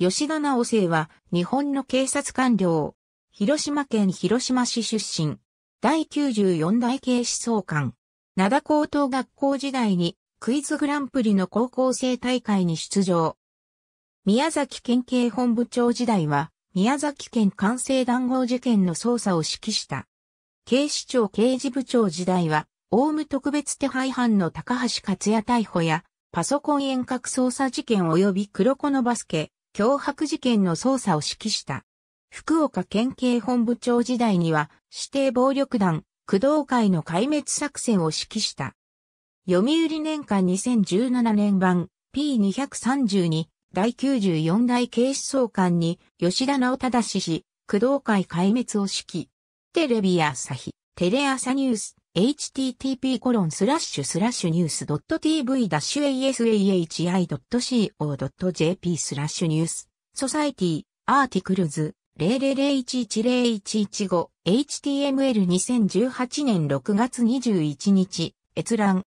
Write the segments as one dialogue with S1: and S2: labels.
S1: 吉田直生は日本の警察官僚。広島県広島市出身。
S2: 第94代警視総監。灘高等学校時代にクイズグランプリの高校生大会に出場。宮崎県警本部長時代は宮崎県関西談合事件の捜査を指揮した。警視庁刑事部長時代はオウム特別手配犯の高橋克也逮捕やパソコン遠隔操作事件及び黒子のバスケ、脅迫事件の捜査を指揮した。福岡県警本部長時代には指定暴力団工藤会の壊滅作戦を指揮した。読売年間2017年版 P232 第94代警視総監に吉田直忠氏工藤会壊滅を指揮。テレビ朝日、テレ朝ニュース、http://news.tv-asai.co.jp スラッシュニュース、ソサイティ、アーティクルズ、0001101115、html2018 年6月21日、閲覧。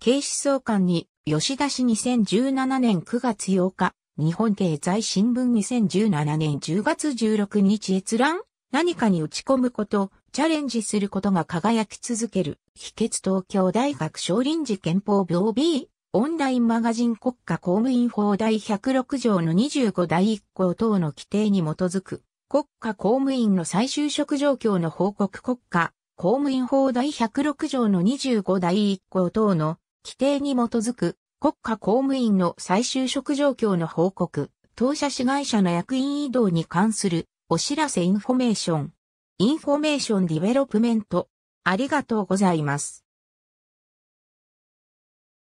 S2: 警視総監に、吉田氏2017年9月8日、日本経済新聞2017年10月16日閲覧何かに打ち込むこと、チャレンジすることが輝き続ける、秘訣東京大学少林寺憲法病 B、オンラインマガジン国家公務員法第106条の25第1項等の規定に基づく、国家公務員の再就職状況の報告国家、公務員法第106条の25第1項等の規定に基づく、国家公務員の再就職状況の報告、当社市会社の役員移動に関するお知らせインフォメーション。インフォメーションデ
S1: ィベロップメント。ありがとうございます。